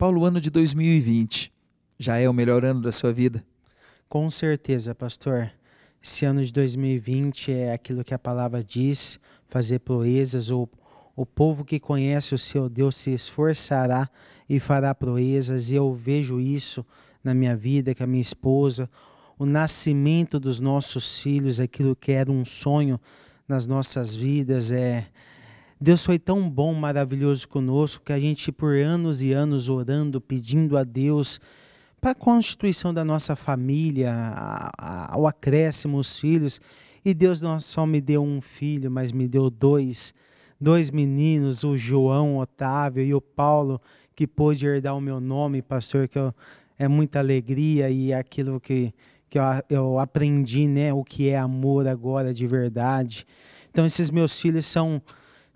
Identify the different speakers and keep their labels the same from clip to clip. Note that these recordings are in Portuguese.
Speaker 1: Paulo, o ano de 2020 já é o melhor ano da sua vida? Com certeza, pastor. Esse ano de 2020 é aquilo que a palavra diz, fazer proezas ou o povo que conhece o seu Deus se esforçará e fará proezas, e eu vejo isso na minha vida, com a minha esposa, o nascimento dos nossos filhos, aquilo que era um sonho nas nossas vidas, é Deus foi tão bom, maravilhoso conosco, que a gente, por anos e anos, orando, pedindo a Deus para a constituição da nossa família, ao acréscimo, os filhos. E Deus não só me deu um filho, mas me deu dois. Dois meninos, o João Otávio e o Paulo, que pôde herdar o meu nome, pastor, que eu, é muita alegria e é aquilo que, que eu, eu aprendi, né? O que é amor agora de verdade. Então, esses meus filhos são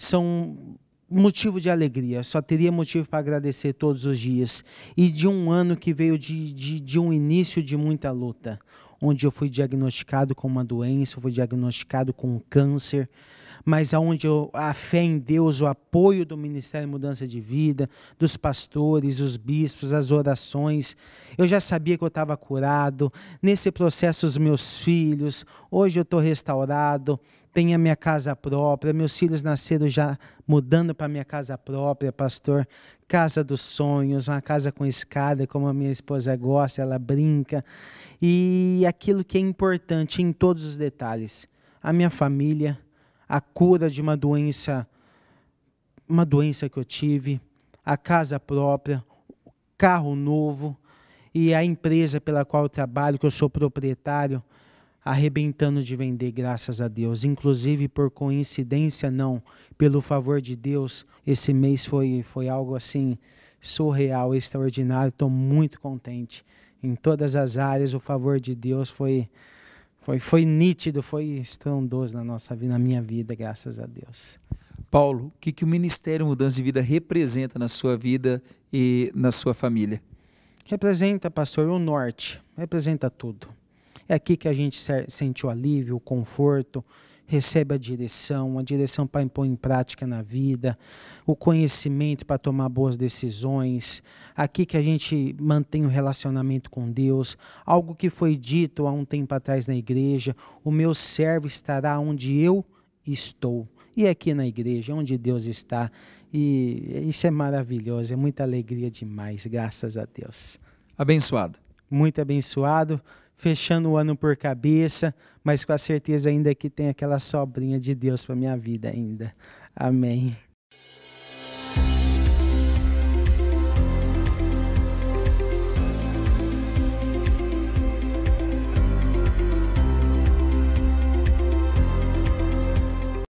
Speaker 1: são motivo de alegria. Só teria motivo para agradecer todos os dias. E de um ano que veio de, de, de um início de muita luta, onde eu fui diagnosticado com uma doença, fui diagnosticado com um câncer mas aonde a fé em Deus, o apoio do Ministério Mudança de Vida, dos pastores, os bispos, as orações. Eu já sabia que eu estava curado. Nesse processo, os meus filhos. Hoje eu estou restaurado. Tenho a minha casa própria. Meus filhos nasceram já mudando para minha casa própria, pastor. Casa dos sonhos, uma casa com escada, como a minha esposa gosta, ela brinca. E aquilo que é importante em todos os detalhes: a minha família, a cura de uma doença, uma doença que eu tive, a casa própria, o carro novo e a empresa pela qual eu trabalho, que eu sou proprietário, arrebentando de vender, graças a Deus. Inclusive, por coincidência, não, pelo favor de Deus, esse mês foi, foi algo assim surreal, extraordinário. Estou muito contente. Em todas as áreas, o favor de Deus foi foi, foi nítido, foi estrondoso na nossa vida, na minha vida, graças a Deus. Paulo, o que, que o Ministério Mudança de Vida representa na sua vida e na sua família? Representa, pastor, o norte, representa tudo. É aqui que a gente sente o alívio, o conforto, recebe a direção, a direção para impor em prática na vida, o conhecimento para tomar boas decisões, aqui que a gente mantém o um relacionamento com Deus, algo que foi dito há um tempo atrás na igreja, o meu servo estará onde eu estou. E é aqui na igreja, é onde Deus está. E isso é maravilhoso, é muita alegria demais, graças a Deus. Abençoado. Muito abençoado fechando o ano por cabeça, mas com a certeza ainda que tem aquela sobrinha de Deus para minha vida ainda. Amém.